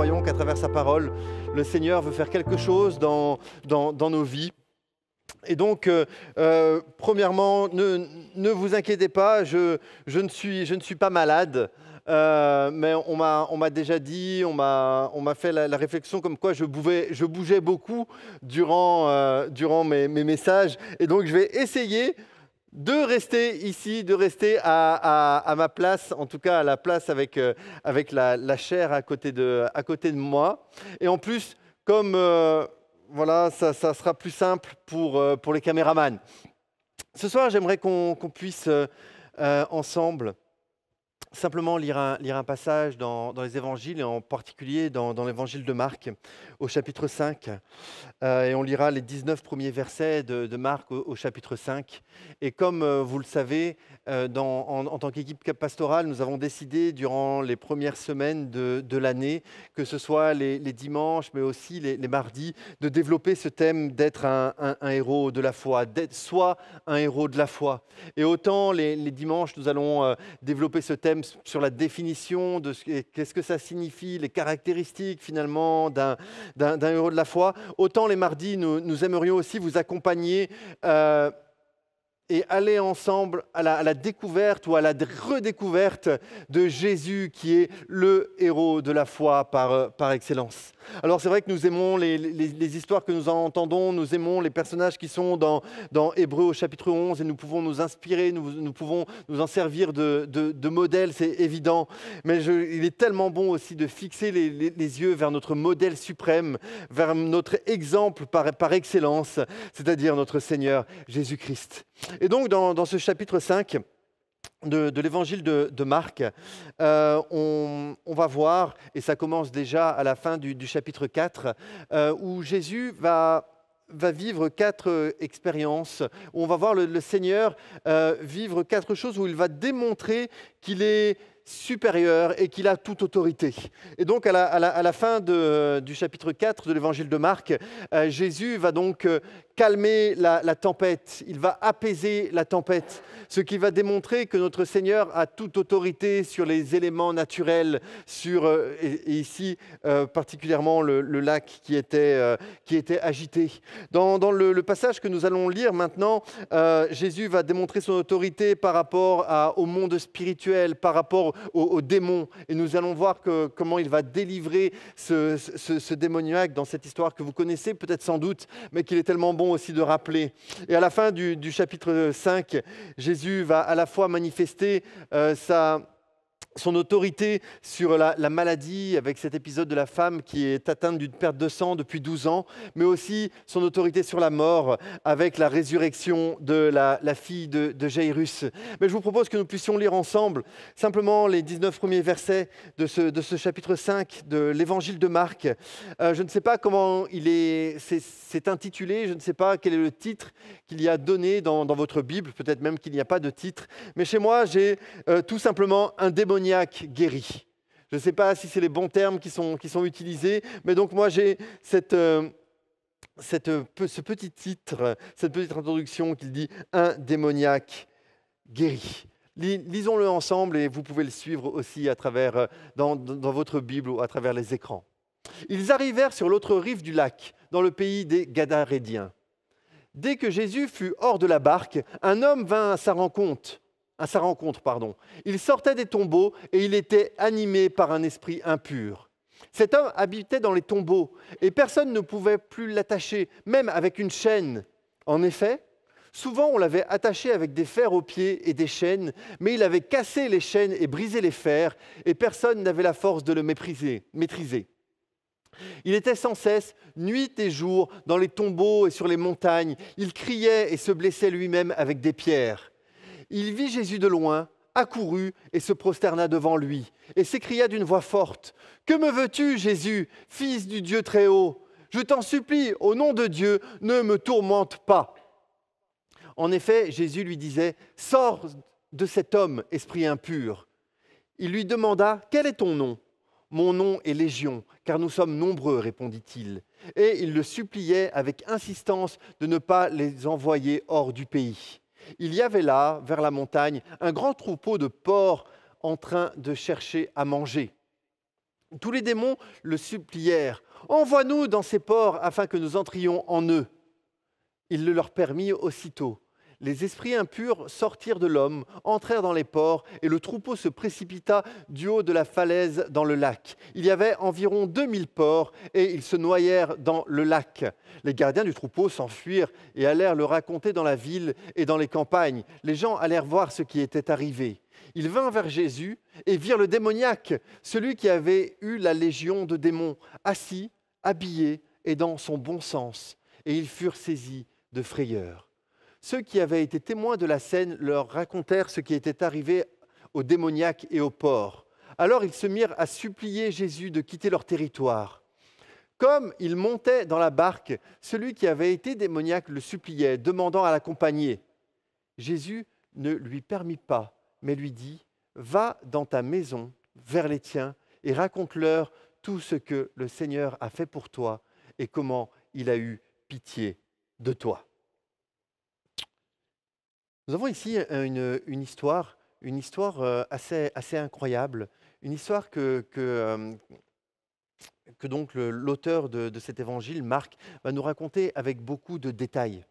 croyons qu'à travers sa parole, le Seigneur veut faire quelque chose dans, dans, nos vies. Et donc, euh, euh, premièrement, ne, ne, vous inquiétez pas, je, je, ne, suis, je ne suis pas malade. Euh, mais on m'a déjà dit, on m'a fait la, réflexion comme quoi je, je bougeais beaucoup durant, durant mes, mes, messages. Et donc je vais essayer de rester ici, de rester à, ma place, en tout cas à la place avec, euh, la, chair à côté, de, moi. Et en plus, comme euh, voilà, ça, sera plus simple euh, pour, les caméramans. Ce soir, j'aimerais qu'on puisse ensemble simplement lire un, un passage dans, les évangiles, et en particulier dans, l'évangile de Marc, au chapitre 5. Euh, et on lira les 19 premiers versets de, Marc au, chapitre 5. Et comme euh, vous le savez, euh, en, tant qu'équipe pastorale, nous avons décidé durant les premières semaines de, l'année, que ce soit les, dimanches, mais aussi les, mardis, de développer ce thème d'être un, héros de la foi, d'être soit un héros de la foi. Et autant les, dimanches, nous allons euh, développer ce thème sur la définition de ce qu'est-ce que ça signifie, les caractéristiques finalement d'un héros de la foi, autant les mardis, nous, aimerions aussi vous accompagner. Euh, et aller ensemble à la, découverte ou à la redécouverte de Jésus qui est le héros de la foi par, euh, par excellence. Alors c'est vrai que nous aimons les, les, histoires que nous entendons, nous aimons les personnages qui sont dans, dans Hébreu au chapitre 11 et nous pouvons nous inspirer, nous, nous pouvons nous en servir de, de, modèle, c'est évident. Mais je, il est tellement bon aussi de fixer les, les, yeux vers notre modèle suprême, vers notre exemple par, par excellence, c'est-à-dire notre Seigneur Jésus-Christ. Et donc dans, dans ce chapitre 5 de, de l'évangile de, de, Marc, euh, on, on, va voir, et ça commence déjà à la fin du, du chapitre 4, euh, où Jésus va va vivre quatre expériences, où on va voir le, Seigneur euh, vivre quatre choses où il va démontrer qu'il est supérieur et qu'il a toute autorité. Et donc à la, à la, à la fin de, du chapitre 4 de l'évangile de Marc, Jésus va donc calmer la, tempête, il va apaiser la tempête, ce qui va démontrer que notre Seigneur a toute autorité sur les éléments naturels, sur, euh, et, ici euh, particulièrement le, lac qui était, euh, qui était agité. Dans, le, passage que nous allons lire maintenant, Jésus va démontrer son autorité par rapport à, au monde spirituel, par rapport aux démons, et nous allons voir comment il va délivrer ce démoniaque dans cette histoire que vous connaissez peut-être sans doute, mais qu'il est tellement bon aussi de rappeler. Et à la fin du, chapitre 5, Jésus va à la fois manifester euh, sa son autorité sur la, maladie, avec cet épisode de la femme qui est atteinte d'une perte de sang depuis 12 ans, mais aussi son autorité sur la mort, avec la résurrection de la, fille de, de, Jairus. Mais je vous propose que nous puissions lire ensemble simplement les 19 premiers versets de ce, de ce chapitre 5 de l'évangile de Marc. Euh, je ne sais pas comment il est, c'est, intitulé, je ne sais pas quel est le titre qu'il y a donné dans, votre Bible, peut-être même qu'il n'y a pas de titre, mais chez moi j'ai euh, tout simplement un démon guéri. Je ne sais pas si c'est les bons termes qui sont, utilisés, mais donc moi j'ai euh, euh, ce petit titre, cette petite introduction qui dit Un démoniaque guéri. Lisons-le ensemble et vous pouvez le suivre aussi à travers, euh, dans, dans votre Bible ou à travers les écrans. Ils arrivèrent sur l'autre rive du lac, dans le pays des Gadarédiens. Dès que Jésus fut hors de la barque, un homme vint à sa rencontre à sa rencontre, pardon. Il sortait des tombeaux et il était animé par un esprit impur. Cet homme habitait dans les tombeaux et personne ne pouvait plus l'attacher, même avec une chaîne. En effet, souvent on l'avait attaché avec des fers aux pieds et des chaînes, mais il avait cassé les chaînes et brisé les fers et personne n'avait la force de le maîtriser. Il était sans cesse, nuit et jour, dans les tombeaux et sur les montagnes. Il criait et se blessait lui-même avec des pierres il vit Jésus de loin, accourut et se prosterna devant lui, et s'écria d'une voix forte, Que me veux-tu, Jésus, fils du Dieu très haut Je t'en supplie, au nom de Dieu, ne me tourmente pas. En effet, Jésus lui disait, Sors de cet homme, esprit impur. Il lui demanda, Quel est ton nom Mon nom est Légion, car nous sommes nombreux, répondit-il. Et il le suppliait avec insistance de ne pas les envoyer hors du pays. Il y avait là, vers la montagne, un grand troupeau de porcs en train de chercher à manger. Tous les démons le supplièrent Envoie-nous dans ces porcs afin que nous entrions en eux. Il le leur permit aussitôt les esprits impurs sortirent de l'homme, entrèrent dans les ports, et le troupeau se précipita du haut de la falaise dans le lac. Il y avait environ 2000 porcs, et ils se noyèrent dans le lac. Les gardiens du troupeau s'enfuirent et allèrent le raconter dans la ville et dans les campagnes. Les gens allèrent voir ce qui était arrivé. Ils vinrent vers Jésus et virent le démoniaque, celui qui avait eu la légion de démons, assis, habillé et dans son bon sens. Et ils furent saisis de frayeur. Ceux qui avaient été témoins de la scène leur racontèrent ce qui était arrivé aux démoniaques et aux porcs. Alors ils se mirent à supplier Jésus de quitter leur territoire. Comme il montait dans la barque, celui qui avait été démoniaque le suppliait, demandant à l'accompagner. Jésus ne lui permit pas, mais lui dit, Va dans ta maison, vers les tiens, et raconte-leur tout ce que le Seigneur a fait pour toi et comment il a eu pitié de toi. Nous avons ici euh, une, histoire, une histoire euh, assez, incroyable, une histoire que, euh, donc l'auteur de cet évangile, Marc, va nous raconter avec beaucoup de détails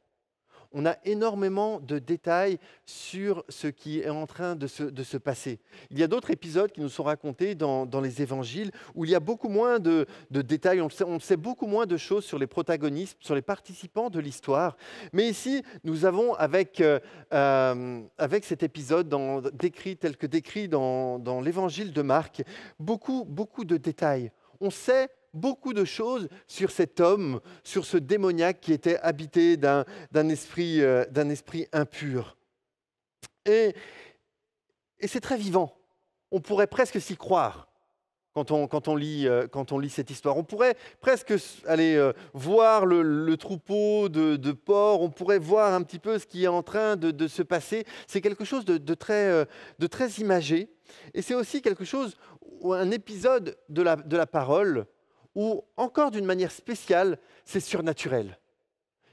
on a énormément de détails sur ce qui est en train de se, passer. Il y a d'autres épisodes qui nous sont racontés dans, les évangiles où il y a beaucoup moins de, détails, on sait, beaucoup moins de choses sur les protagonistes, sur les participants de l'histoire. Mais ici, nous avons avec, euh, euh, cet épisode décrit tel que décrit dans, dans l'évangile de Marc, beaucoup, beaucoup de détails. On sait beaucoup de choses sur cet homme, sur ce démoniaque qui était habité d'un esprit, euh, esprit, impur. Et, et c'est très vivant. On pourrait presque s'y croire. Quand on, lit, euh, quand on, lit, cette histoire. On pourrait presque aller euh, voir le, troupeau de, de, porcs, on pourrait voir un petit peu ce qui est en train de, se passer. C'est quelque chose de, très, très, imagé. Et c'est aussi quelque chose, un épisode de la, la parole ou encore d'une manière spéciale, c'est surnaturel.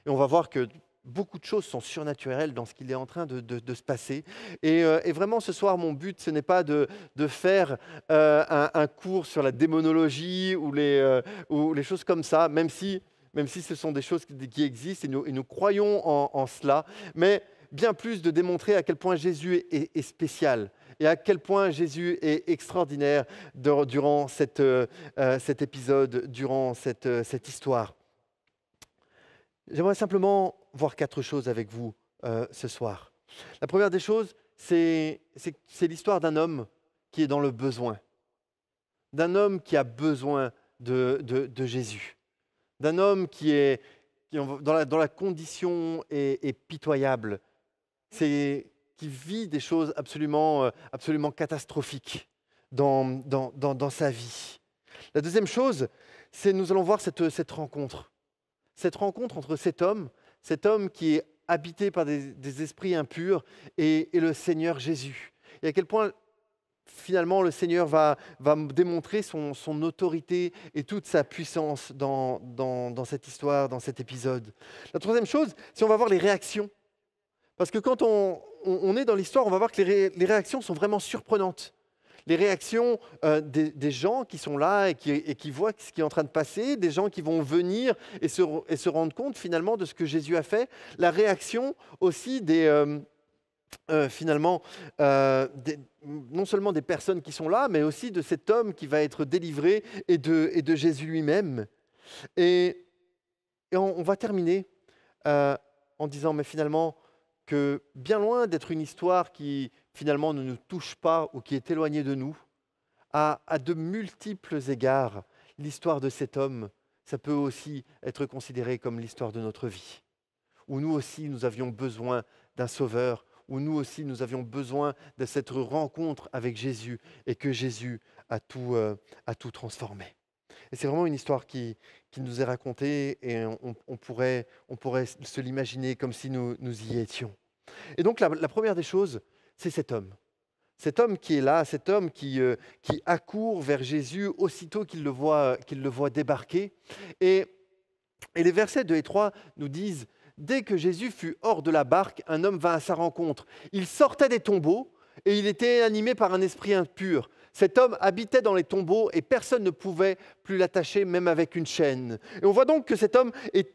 Et on va voir que beaucoup de choses sont surnaturelles dans ce qu'il est en train de, se passer. Euh, et, vraiment, ce soir, mon but, ce n'est pas de, faire euh, un, cours sur la démonologie ou les, euh, choses comme ça, même si, ce sont des choses qui, existent et nous, croyons en, cela, mais bien plus de démontrer à quel point Jésus est, est, est spécial, et à quel point Jésus est extraordinaire durant cette, euh, euh, cet épisode, durant cette, euh, cette histoire. J'aimerais simplement voir quatre choses avec vous ce soir. La première des choses, c'est l'histoire d'un homme qui est dans le besoin, d'un homme qui a besoin de, de, Jésus, d'un homme qui est, qui dans, la, dans, la, condition et est pitoyable. C'est qui vit des choses absolument, euh, absolument catastrophiques dans, dans, dans, sa vie. La deuxième chose, c'est nous allons voir cette, cette, rencontre. Cette rencontre entre cet homme, cet homme qui est habité par des, des esprits impurs, et, et, le Seigneur Jésus. Et à quel point finalement le Seigneur va, va démontrer son, son, autorité et toute sa puissance dans, dans, dans cette histoire, dans cet épisode. La troisième chose, c'est on va voir les réactions. Parce que quand on, on, est dans l'histoire, on va voir que les, réactions sont vraiment surprenantes. Les réactions euh, des, gens qui sont là et qui, et qui, voient ce qui est en train de passer, des gens qui vont venir et se, et se rendre compte finalement de ce que Jésus a fait, la réaction aussi des... Euh, euh, finalement, non seulement des personnes qui sont là, mais aussi de cet homme qui va être délivré et de, et de Jésus lui-même. Et, on, va terminer en disant, mais finalement, que bien loin d'être une histoire qui finalement ne nous touche pas ou qui est éloignée de nous, à, de multiples égards, l'histoire de cet homme, ça peut aussi être considéré comme l'histoire de notre vie, où nous aussi nous avions besoin d'un sauveur, où nous aussi nous avions besoin de cette rencontre avec Jésus et que Jésus a tout, euh, a tout transformé c'est vraiment une histoire qui, nous est racontée et on, pourrait, se l'imaginer comme si nous, y étions. Et donc la, première des choses, c'est cet homme. Cet homme qui est là, cet homme qui, euh, accourt vers Jésus aussitôt qu'il le voit, qu'il débarquer. Et, et les versets 2 et 3 nous disent, dès que Jésus fut hors de la barque, un homme vint à sa rencontre. Il sortait des tombeaux et il était animé par un esprit impur. Cet homme habitait dans les tombeaux et personne ne pouvait plus l'attacher même avec une chaîne. Et on voit donc que cet homme est,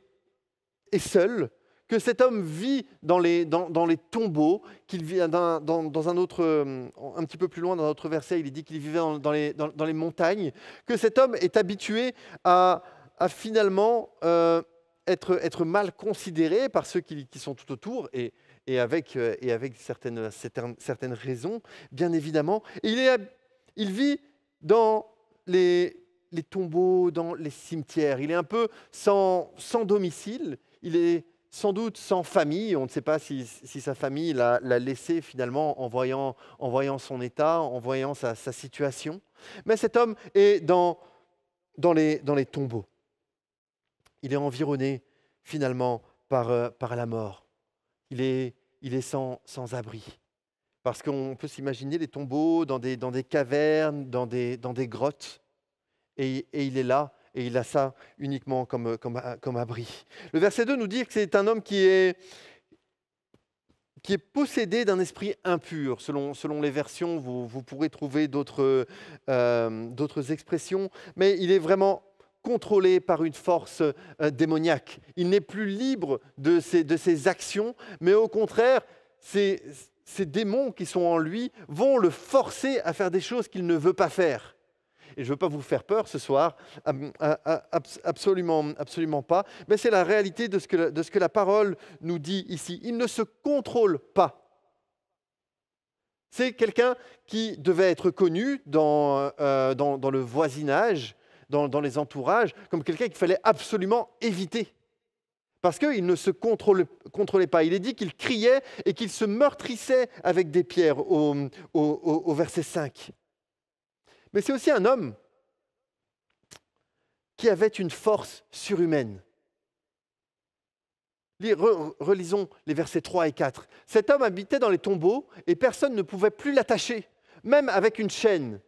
est seul, que cet homme vit dans les, dans, dans les tombeaux, qu'il vit dans, dans, un autre, euh, un petit peu plus loin dans notre verset, il est dit qu'il vivait les, dans, les, montagnes, que cet homme est habitué à, à finalement euh, être, être, mal considéré par ceux qui, sont tout autour et, et avec, euh, et avec certaines, certaines, raisons, bien évidemment. il est il vit dans les, tombeaux, dans les cimetières. Il est un peu sans, domicile. Il est sans doute sans famille. On ne sait pas si, sa famille l'a laissé finalement en voyant, son état, en voyant sa, situation. Mais cet homme est dans, les, tombeaux. Il est environné finalement par, euh, la mort. Il est, sans abri. Parce qu'on peut s'imaginer les tombeaux dans des, dans des cavernes, dans des, dans des grottes. Et, et, il est là, et il a ça uniquement comme, comme, comme abri. Le verset 2 nous dit que c'est un homme qui est, qui est possédé d'un esprit impur. Selon, selon les versions, vous, vous pourrez trouver d'autres euh, expressions, mais il est vraiment contrôlé par une force euh, démoniaque. Il n'est plus libre de ses, de ses actions, mais au contraire, ces, démons qui sont en lui vont le forcer à faire des choses qu'il ne veut pas faire. Et je ne veux pas vous faire peur ce soir, absolument, absolument pas, mais c'est la réalité de ce, que, la parole nous dit ici. Il ne se contrôle pas. C'est quelqu'un qui devait être connu dans, euh, le voisinage, dans les entourages, comme quelqu'un qu'il fallait absolument éviter parce qu'il ne se contrôlait, pas. Il est dit qu'il criait et qu'il se meurtrissait avec des pierres au verset 5. Mais c'est aussi un homme qui avait une force surhumaine. Relisons les versets 3 et 4. Cet homme habitait dans les tombeaux et personne ne pouvait plus l'attacher, même avec une chaîne.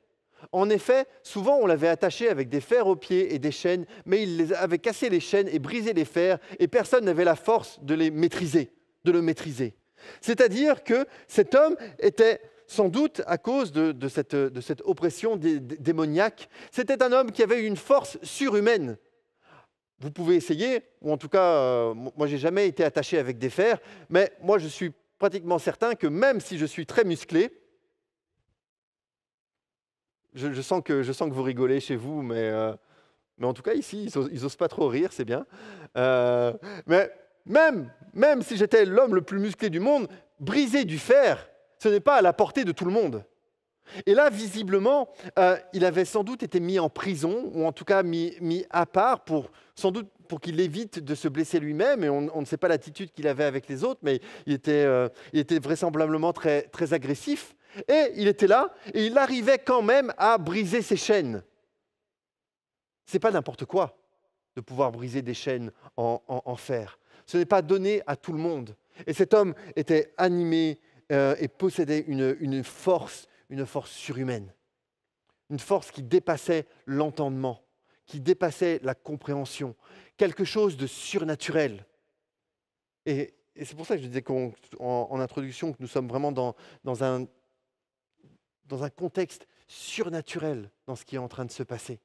En effet, souvent on l'avait attaché avec des fers aux pieds et des chaînes, mais il les avait cassé les chaînes et brisé les fers, et personne n'avait la force de les maîtriser, de le maîtriser. C'est-à-dire que cet homme était sans doute à cause de, cette, oppression démoniaque. C'était un homme qui avait une force surhumaine. Vous pouvez essayer, ou en tout cas, euh, moi moi j'ai jamais été attaché avec des fers, mais moi je suis pratiquement certain que même si je suis très musclé, je, sens que, je sens que vous rigolez chez vous, mais, euh, mais en tout cas, ici, ils, n'osent osent pas trop rire, c'est bien. Euh, mais même, même si j'étais l'homme le plus musclé du monde, briser du fer, ce n'est pas à la portée de tout le monde. Et là, visiblement, euh, il avait sans doute été mis en prison, ou en tout cas mis, mis à part, pour, sans doute pour qu'il évite de se blesser lui-même. Et on, ne sait pas l'attitude qu'il avait avec les autres, mais il était, il était vraisemblablement très, très agressif. Et il était là, et il arrivait quand même à briser ses chaînes. Ce n'est pas n'importe quoi de pouvoir briser des chaînes en, fer. Ce n'est pas donné à tout le monde. Et cet homme était animé euh, et possédait une, force, une force surhumaine. Une force qui dépassait l'entendement, qui dépassait la compréhension. Quelque chose de surnaturel. Et, c'est pour ça que je disais en, introduction que nous sommes vraiment dans un dans un contexte surnaturel dans ce qui est en train de se passer.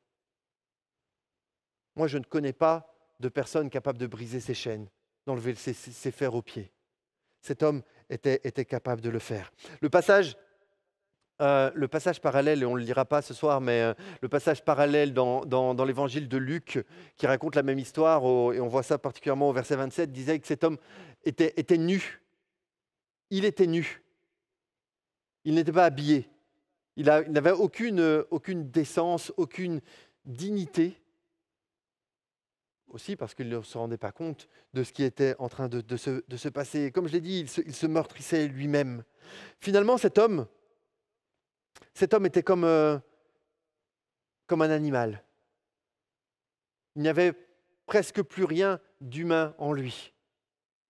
Moi, je ne connais pas de personne capable de briser ses chaînes, d'enlever ses, fers aux pieds. Cet homme était, était capable de le faire. Le passage euh, le passage parallèle, et on ne le lira pas ce soir, mais euh, le passage parallèle dans, l'évangile de Luc, qui raconte la même histoire, et on voit ça particulièrement au verset 27, disait que cet homme était, était nu. Il était nu. Il n'était pas habillé. Il n'avait aucune, euh, aucune décence, aucune dignité. Aussi parce qu'il ne se rendait pas compte de ce qui était en train de, se, de se, passer. comme je l'ai dit, il se, meurtrissait lui-même. Finalement, cet homme, cet homme était comme, euh, comme un animal. Il n'y avait presque plus rien d'humain en lui.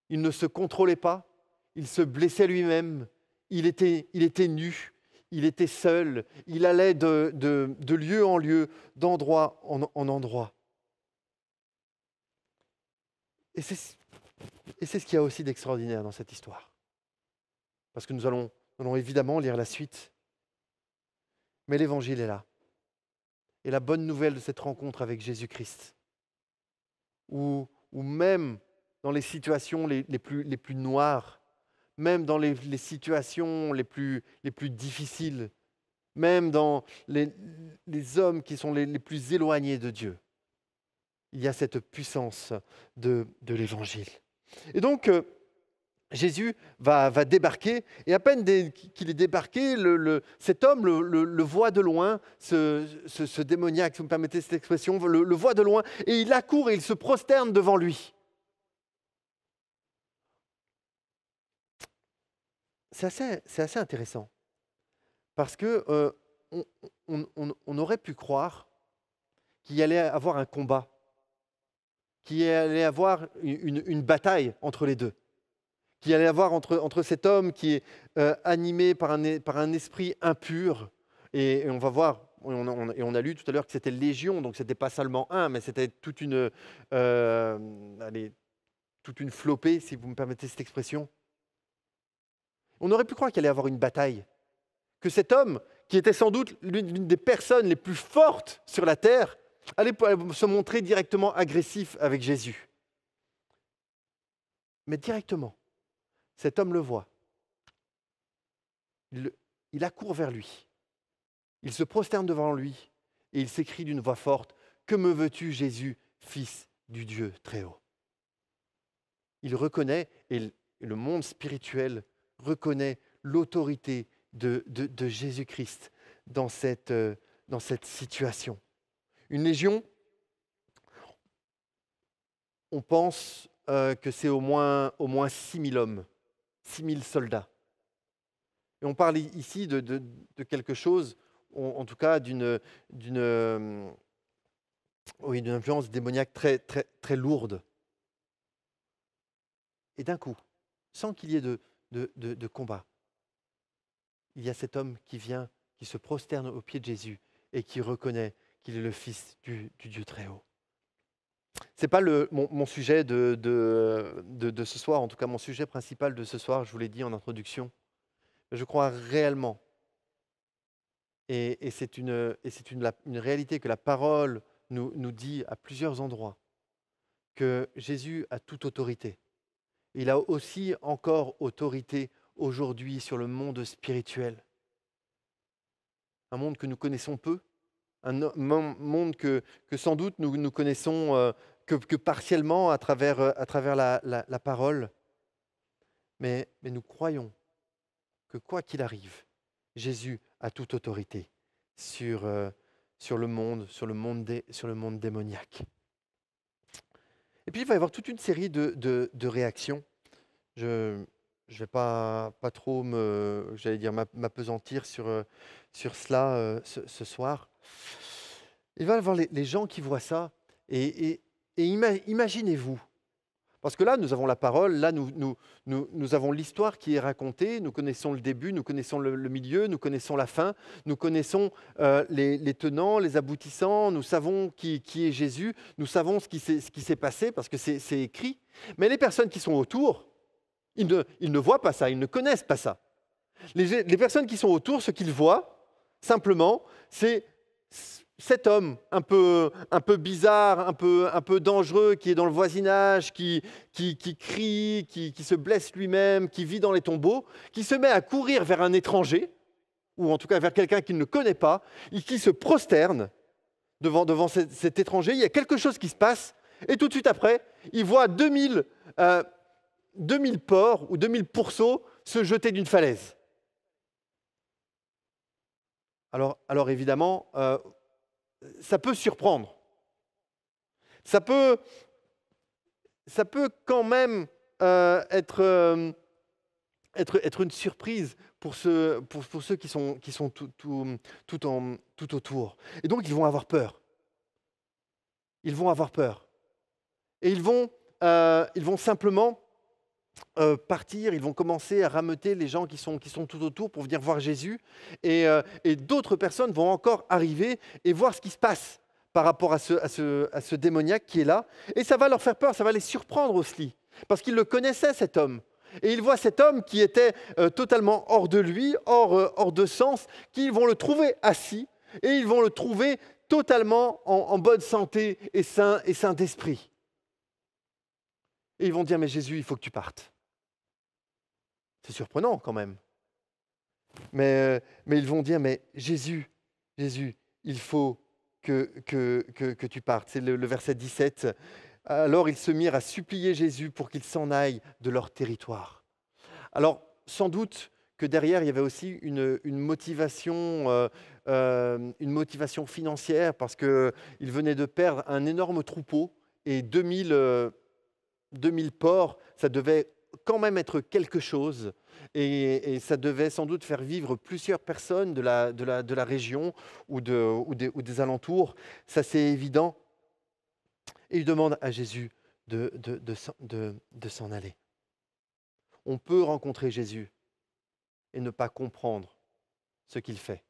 Il ne se contrôlait pas, il se blessait lui-même, il était, il était nu, il était seul, il allait de, lieu en lieu, d'endroit en, endroit. Et c'est ce qu'il y a aussi d'extraordinaire dans cette histoire. Parce que nous allons, allons évidemment lire la suite. Mais l'Évangile est là. Et la bonne nouvelle de cette rencontre avec Jésus-Christ, où, même dans les situations les, plus, les plus noires, même dans les, situations les plus, les plus, difficiles, même dans les, hommes qui sont les, plus éloignés de Dieu. Il y a cette puissance de, l'Évangile. Et donc, euh, Jésus va, débarquer, et à peine qu'il est débarqué, le, cet homme le, voit de loin, ce, ce, démoniaque, si vous me permettez cette expression, le, voit de loin, et il accourt et il se prosterne devant lui. c'est assez, intéressant. Parce que euh, on, aurait pu croire qu'il y allait avoir un combat, qu'il y allait avoir une, bataille entre les deux, qu'il y allait avoir entre, entre cet homme qui est euh, animé par un, par un esprit impur, et, on va voir et on, a, lu tout à l'heure que c'était Légion, donc c'était pas seulement un, mais c'était toute une, euh, toute une flopée, si vous me permettez cette expression, on aurait pu croire qu'il allait y avoir une bataille, que cet homme, qui était sans doute l'une des personnes les plus fortes sur la terre, allait euh, se montrer directement agressif avec Jésus. Mais directement, cet homme le voit. Il, accourt vers lui. Il se prosterne devant lui et il s'écrie d'une voix forte, Que me veux-tu Jésus, fils du Dieu très haut Il reconnaît, et le monde spirituel reconnaît l'autorité de, de, Jésus-Christ dans cette, euh, dans cette situation. Une légion, on pense euh, que c'est au moins, au moins 6 000 hommes, 6 000 soldats. Et on parle ici de, quelque chose, en tout cas d'une influence démoniaque très, très, très lourde. Et d'un coup, sans qu'il y ait de, de, combat. Il y a cet homme qui vient, qui se prosterne aux pieds de Jésus et qui reconnaît qu'il est le Fils du, Dieu très haut. Ce n'est pas mon, sujet de, de, ce soir, en tout cas mon sujet principal de ce soir, je vous l'ai dit en introduction. Je crois réellement, et, c'est une, une, une, réalité que la parole nous, nous dit à plusieurs endroits, que Jésus a toute autorité. Il a aussi encore autorité aujourd'hui sur le monde spirituel. Un monde que nous connaissons peu, un monde que, sans doute nous, nous connaissons euh, que, partiellement à travers, euh, à travers la, parole. Mais, nous croyons que quoi qu'il arrive, Jésus a toute autorité sur, euh, sur, le monde, sur le monde, démoniaque. Et puis il va y avoir toute une série de réactions je ne vais pas, trop me, j'allais dire, m'apesantir sur, euh, sur cela euh, ce, soir. Il va y avoir les, gens qui voient ça et, imaginez-vous. Parce que là, nous avons la parole, là, nous, nous, nous, avons l'histoire qui est racontée, nous connaissons le début, nous connaissons le, milieu, nous connaissons la fin, nous connaissons euh, les, tenants, les aboutissants, nous savons qui, qui est Jésus, nous savons ce qui s'est passé parce que c'est écrit. Mais les personnes qui sont autour, ils ne, voient pas ça, ils ne connaissent pas ça. Les, personnes qui sont autour, ce qu'ils voient, simplement, c'est cet homme un peu, un peu bizarre, un peu, dangereux, qui est dans le voisinage, qui, crie, qui, se blesse lui-même, qui vit dans les tombeaux, qui se met à courir vers un étranger, ou en tout cas vers quelqu'un qu'il ne connaît pas, et qui se prosterne devant, cet, étranger. Il y a quelque chose qui se passe, et tout de suite après, il voit 2000 2000 porcs ou 2000 pourceaux se jeter d'une falaise. Alors, alors évidemment, euh, ça peut surprendre. Ça peut, ça peut quand même euh, être, euh, être, être, une surprise pour, ceux, ceux qui sont, qui sont tout, tout, en, tout autour. Et donc, ils vont avoir peur. Ils vont avoir peur. Et ils vont, ils vont simplement euh, partir, ils vont commencer à rameuter les gens qui sont, tout autour pour venir voir Jésus. Euh, et, d'autres personnes vont encore arriver et voir ce qui se passe par rapport à ce, démoniaque qui est là. Et ça va leur faire peur, ça va les surprendre aussi, parce qu'ils le connaissaient, cet homme. Et ils voient cet homme qui était euh, totalement hors de lui, hors, de sens, qu'ils vont le trouver assis, et ils vont le trouver totalement en, en bonne santé et sain, et sain d'esprit. Et ils vont dire, mais Jésus, il faut que tu partes. C'est surprenant quand même. Mais, euh, mais ils vont dire, mais Jésus, Jésus, il faut que, que, tu partes. C'est le, verset 17. Alors ils se mirent à supplier Jésus pour qu'il s'en aille de leur territoire. Alors, sans doute que derrière, il y avait aussi une, motivation, euh, euh, une motivation financière, parce qu'ils venaient de perdre un énorme troupeau et 2000... 2000 ports, ça devait quand même être quelque chose. Et, ça devait sans doute faire vivre plusieurs personnes de la, de la, de la région ou, de, ou, des, ou, des, alentours. Ça, c'est évident. Et il demande à Jésus de, de s'en aller. On peut rencontrer Jésus et ne pas comprendre ce qu'il fait.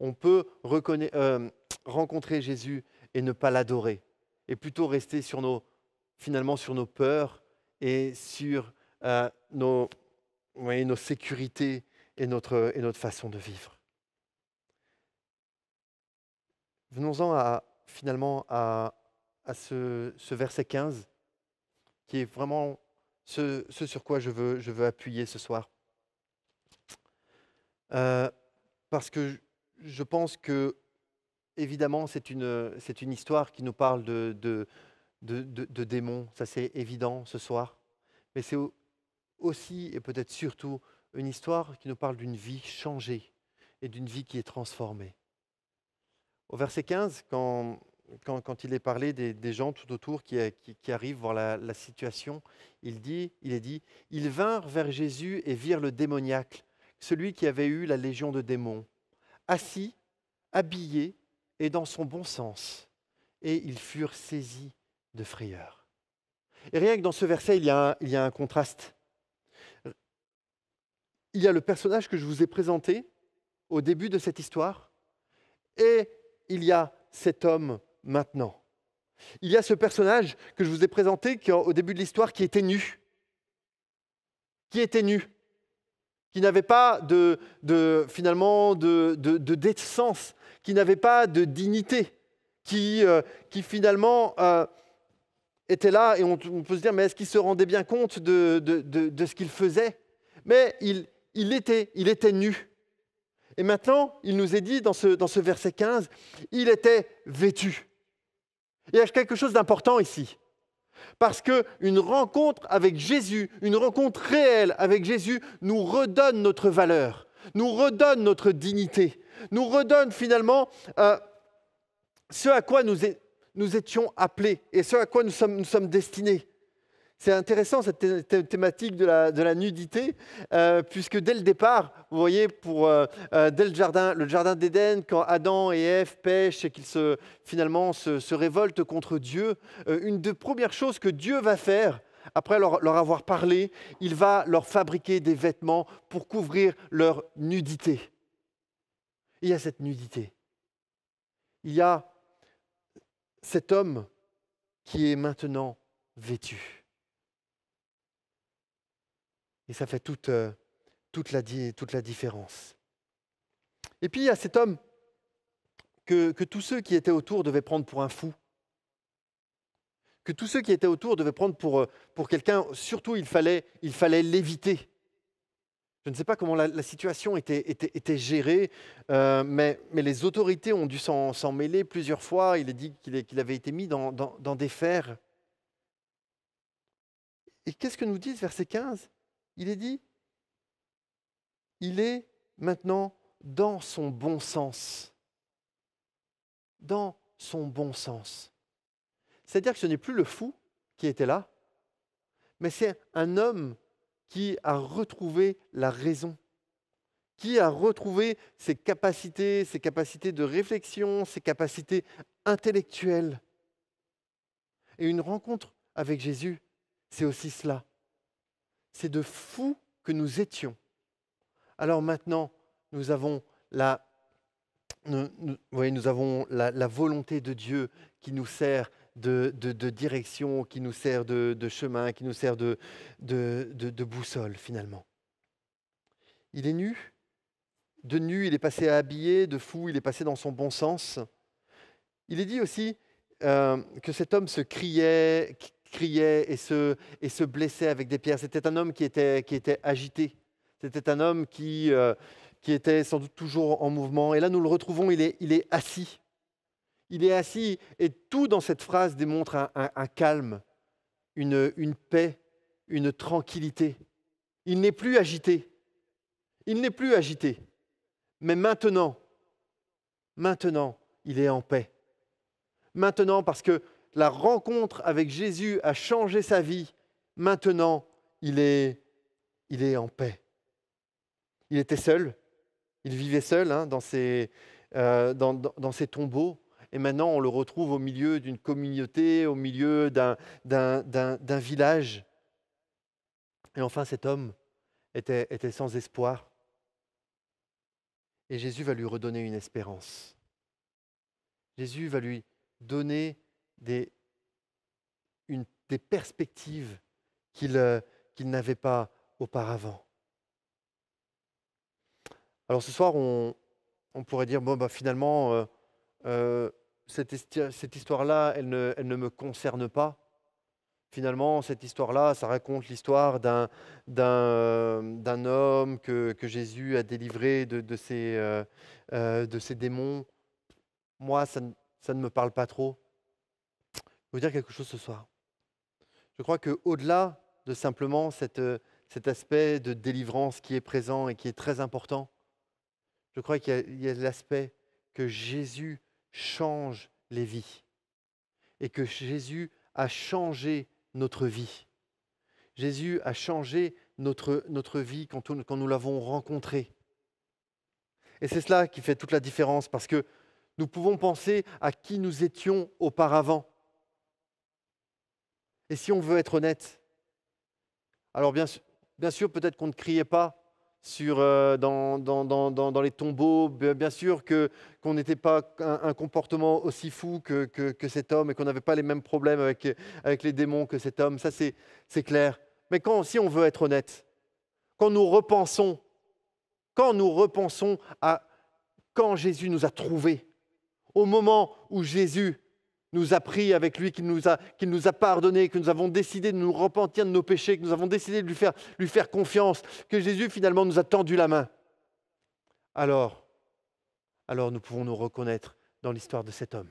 On peut euh, rencontrer Jésus et ne pas l'adorer, et plutôt rester sur nos finalement sur nos peurs et sur euh, nos, nos sécurités et notre, et notre façon de vivre. Venons-en finalement à, ce, verset 15, qui est vraiment ce, sur quoi je veux, je veux, appuyer ce soir. Euh, parce que je pense que, évidemment, c'est une, une, histoire qui nous parle de, de, démons, ça c'est évident ce soir. Mais c'est aussi et peut-être surtout une histoire qui nous parle d'une vie changée et d'une vie qui est transformée. Au verset 15, quand, quand, il est parlé des, gens tout autour qui, qui, arrivent voir la, situation, il, dit, il est dit, ils vinrent vers Jésus et virent le démoniaque, celui qui avait eu la légion de démons, assis, habillé et dans son bon sens. Et ils furent saisis de frayeur. Et rien que dans ce verset, il y a un, il y a un contraste. Il y a le personnage que je vous ai présenté au début de cette histoire, et il y a cet homme maintenant. Il y a ce personnage que je vous ai présenté au début de l'histoire qui était nu, qui était nu, qui n'avait pas de, de, finalement de, de, qui n'avait pas de dignité, qui, euh, qui finalement euh, était là et on, peut se dire, mais est-ce qu'il se rendait bien compte de, ce qu'il faisait Mais il, était, il était nu. Et maintenant, il nous est dit dans ce, verset 15, il était vêtu. il y a quelque chose d'important ici. Parce qu'une rencontre avec Jésus, une rencontre réelle avec Jésus, nous redonne notre valeur, nous redonne notre dignité, nous redonne finalement euh, ce à quoi nous nous étions appelés et ce à quoi nous sommes, destinés. C'est intéressant cette thématique de la, de la nudité, euh, puisque dès le départ, vous voyez, pour, euh, euh, dès le jardin, le jardin d'Éden, quand Adam et Ève pêchent et qu'ils se, finalement se, révoltent contre Dieu, une des premières choses que Dieu va faire, après leur, leur avoir parlé, il va leur fabriquer des vêtements pour couvrir leur nudité. Il y a cette nudité. Il y a cet homme qui est maintenant vêtu. Et ça fait toute, euh, toute, la, toute la différence. Et puis il y a cet homme que, que tous ceux qui étaient autour devaient prendre pour un fou que tous ceux qui étaient autour devaient prendre pour, euh, pour quelqu'un, surtout il fallait, il fallait l'éviter. Je ne sais pas comment la, situation était, gérée, euh, mais, les autorités ont dû s'en mêler plusieurs fois. Il est dit qu'il avait été mis dans, des fers. Et qu'est-ce que nous dit verset 15 Il est dit, il est maintenant dans son bon sens. Dans son bon sens. C'est-à-dire que ce n'est plus le fou qui était là, mais c'est un homme qui a retrouvé la raison, qui a retrouvé ses capacités, ses capacités de réflexion, ses capacités intellectuelles. Et une rencontre avec Jésus, c'est aussi cela. C'est de fous que nous étions. Alors maintenant, nous avons la, nous, nous avons la volonté de Dieu qui nous sert de, direction, qui nous sert de, chemin, qui nous sert de, boussole finalement. Il est nu. De nu, il est passé à habiller, de fou, il est passé dans son bon sens. Il est dit aussi euh, que cet homme se criait, criait et se, et se blessait avec des pierres. C'était un homme qui était, qui était agité. C'était un homme qui, euh, qui était sans doute toujours en mouvement. Et là, nous le retrouvons, il est, il est assis il est assis, et tout dans cette phrase démontre un, calme, une, paix, une tranquillité. Il n'est plus agité. Il n'est plus agité. Mais maintenant, maintenant, il est en paix. Maintenant, parce que la rencontre avec Jésus a changé sa vie, maintenant, il est, il est en paix. Il était seul, il vivait seul hein, dans, ses, euh, dans ses tombeaux, et maintenant on le retrouve au milieu d'une communauté, au milieu d'un village. Et enfin, cet homme était, sans espoir. Et Jésus va lui redonner une espérance. Jésus va lui donner des, une, des perspectives qu'il euh, n'avait pas auparavant. Alors ce soir, on, pourrait dire, bon, bah, finalement, euh, euh, cette, cette histoire-là, elle ne, elle ne me concerne pas. Finalement, cette histoire-là, ça raconte l'histoire d'un, d'un, euh, d'un homme que, que, Jésus a délivré de, de ses, euh, euh, de ses démons. Moi, ça, ça ne me parle pas trop. Je vais vous dire quelque chose ce soir. Je crois qu'au-delà de simplement cette, cet aspect de délivrance qui est présent et qui est très important, je crois qu'il y a, y a l'aspect que Jésus change les vies et que Jésus a changé notre vie. Jésus a changé notre, notre vie quand, nous l'avons rencontré. Et c'est cela qui fait toute la différence parce que nous pouvons penser à qui nous étions auparavant. Et si on veut être honnête, alors bien sûr, peut-être qu'on ne criait pas sur, euh, dans, les tombeaux. Bien sûr qu'on n'était pas un, comportement aussi fou que, cet homme et qu'on n'avait pas les mêmes problèmes avec, avec les démons que cet homme. Ça, c'est clair. Mais quand, si on veut être honnête, quand nous repensons, quand nous repensons à quand Jésus nous a trouvés, au moment où Jésus nous a pris avec lui, qu'il nous a, qu'il nous a pardonné, que nous avons décidé de nous repentir de nos péchés, que nous avons décidé de lui faire, lui faire confiance, que Jésus finalement nous a tendu la main. Alors, alors nous pouvons nous reconnaître dans l'histoire de cet homme.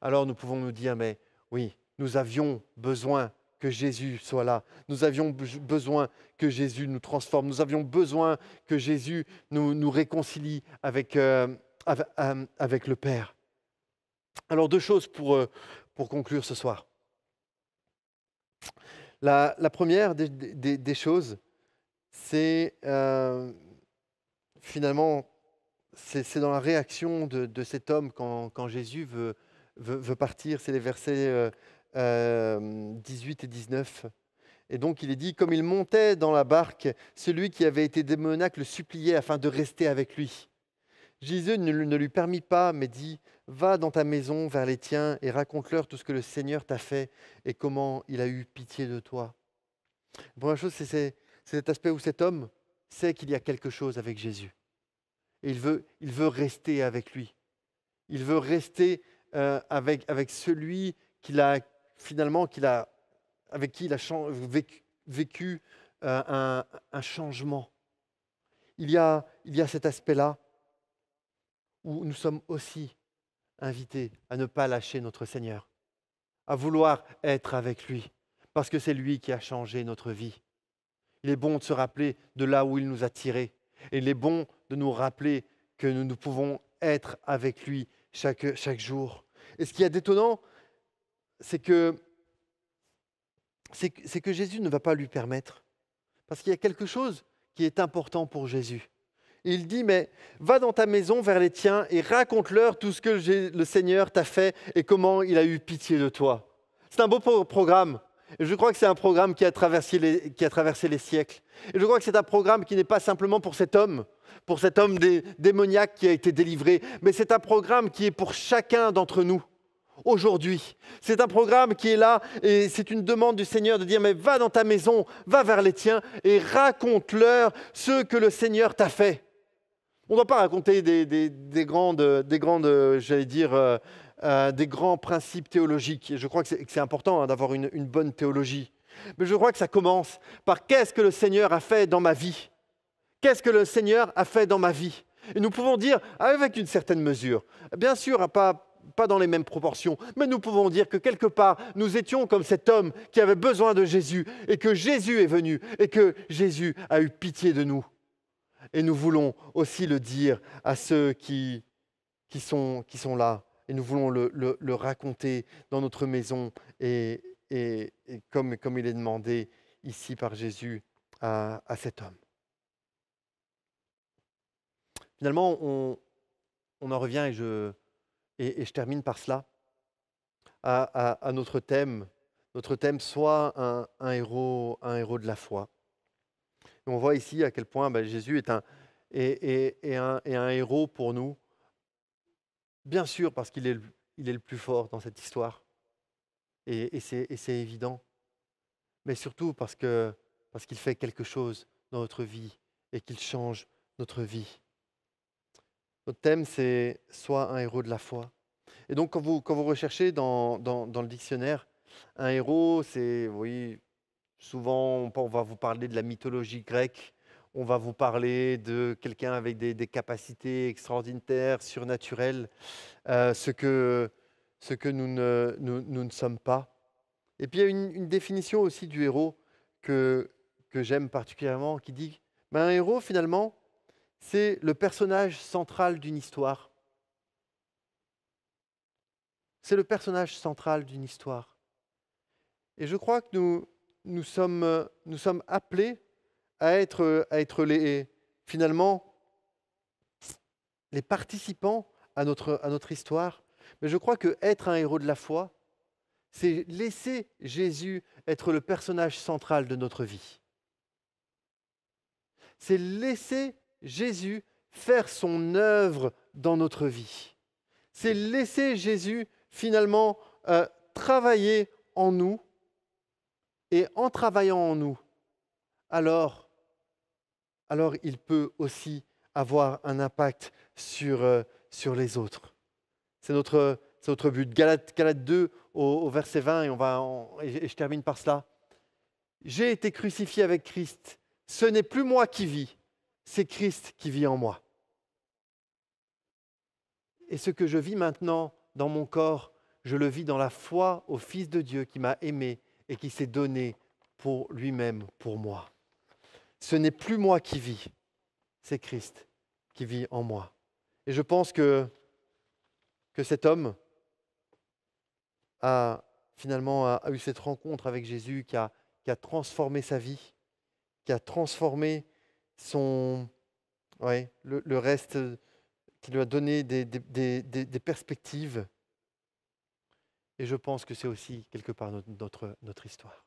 Alors nous pouvons nous dire, mais oui, nous avions besoin que Jésus soit là. Nous avions besoin que Jésus nous transforme. Nous avions besoin que Jésus nous, nous réconcilie avec, euh, euh, avec le Père. Alors deux choses pour, euh, pour conclure ce soir. La, première des, choses, c'est euh, finalement, c'est dans la réaction de, cet homme quand, quand Jésus veut, veut, partir, c'est les versets 18 euh, et 19. Et donc il est dit, comme il montait dans la barque, celui qui avait été démoniaque le suppliait afin de rester avec lui. Jésus ne lui permit pas, mais dit, Va dans ta maison vers les tiens et raconte-leur tout ce que le Seigneur t'a fait et comment il a eu pitié de toi. La première chose, c'est cet aspect où cet homme sait qu'il y a quelque chose avec Jésus. Et il veut, il veut rester avec lui. Il veut rester euh, avec, avec celui qu'il a finalement, qu'il a, avec qui il a vécu, euh, un, un, changement. Il y a, il y a cet aspect-là où nous sommes aussi Invité à ne pas lâcher notre Seigneur, à vouloir être avec lui, parce que c'est lui qui a changé notre vie. Il est bon de se rappeler de là où il nous a tirés, et il est bon de nous rappeler que nous, nous pouvons être avec lui chaque, chaque jour. Et ce qui est détonnant, c'est que, c'est que Jésus ne va pas lui permettre, parce qu'il y a quelque chose qui est important pour Jésus. Il dit, mais va dans ta maison vers les tiens et raconte-leur tout ce que le Seigneur t'a fait et comment il a eu pitié de toi. C'est un beau programme. Je crois que c'est un programme qui a, traversé les, qui a traversé les siècles. Et je crois que c'est un programme qui n'est pas simplement pour cet homme, pour cet homme démoniaque qui a été délivré, mais c'est un programme qui est pour chacun d'entre nous aujourd'hui. C'est un programme qui est là et c'est une demande du Seigneur de dire, mais va dans ta maison, va vers les tiens et raconte-leur ce que le Seigneur t'a fait. On ne doit pas raconter des, grandes, des grandes j'allais dire, euh, euh, des grands principes théologiques. je crois que c'est important hein, d'avoir une, bonne théologie. Mais je crois que ça commence par qu'est-ce que le Seigneur a fait dans ma vie Qu'est-ce que le Seigneur a fait dans ma vie Et nous pouvons dire, avec une certaine mesure, bien sûr, hein, pas dans les mêmes proportions, mais nous pouvons dire que quelque part, nous étions comme cet homme qui avait besoin de Jésus, et que Jésus est venu, et que Jésus a eu pitié de nous. Et nous voulons aussi le dire à ceux qui, qui, sont, qui sont là. Et nous voulons le, raconter dans notre maison et, comme, comme, il est demandé ici par Jésus à, cet homme. Finalement, on, en revient et je, je, termine par cela, à, notre thème. Notre thème, soit un, héros, un héros de la foi on voit ici à quel point ben, Jésus est un, héros pour nous. Bien sûr, parce qu'il est, le, plus fort dans cette histoire. Et, c'est évident. Mais surtout parce qu'il fait quelque chose dans notre vie et qu'il change notre vie. Notre thème, c'est soit un héros de la foi. Et donc, quand vous, recherchez dans, le dictionnaire, un héros, c'est, oui, Souvent, on va vous parler de la mythologie grecque, on va vous parler de quelqu'un avec des, capacités extraordinaires, surnaturelles, euh, ce, que, ce que nous ne, nous, ne, sommes pas. Et puis il y a une, définition aussi du héros que, que j'aime particulièrement, qui dit, ben, un héros finalement, c'est le personnage central d'une histoire. C'est le personnage central d'une histoire. Et je crois que nous, euh, nous sommes, appelés à être, les, finalement les participants à notre, histoire. Mais je crois que être un héros de la foi, c'est laisser Jésus être le personnage central de notre vie. C'est laisser Jésus faire son œuvre dans notre vie. C'est laisser Jésus finalement euh, travailler en nous et en travaillant en nous, alors, alors il peut aussi avoir un impact sur, euh, sur les autres. C'est notre, notre, but. Galate, 2 au, verset 20, et, on va et je termine par cela. J'ai été crucifié avec Christ. Ce n'est plus moi qui vis, c'est Christ qui vit en moi. Et ce que je vis maintenant dans mon corps, je le vis dans la foi au Fils de Dieu qui m'a aimé et qui s'est donné pour lui-même, pour moi. Ce n'est plus moi qui vis, c'est Christ qui vit en moi. Et je pense que, que cet homme a finalement eu cette rencontre avec Jésus qui a, qui a transformé sa vie, qui a transformé son, le, reste, qui lui a donné des, des, des perspectives. Et je pense que c'est aussi quelque part notre, histoire.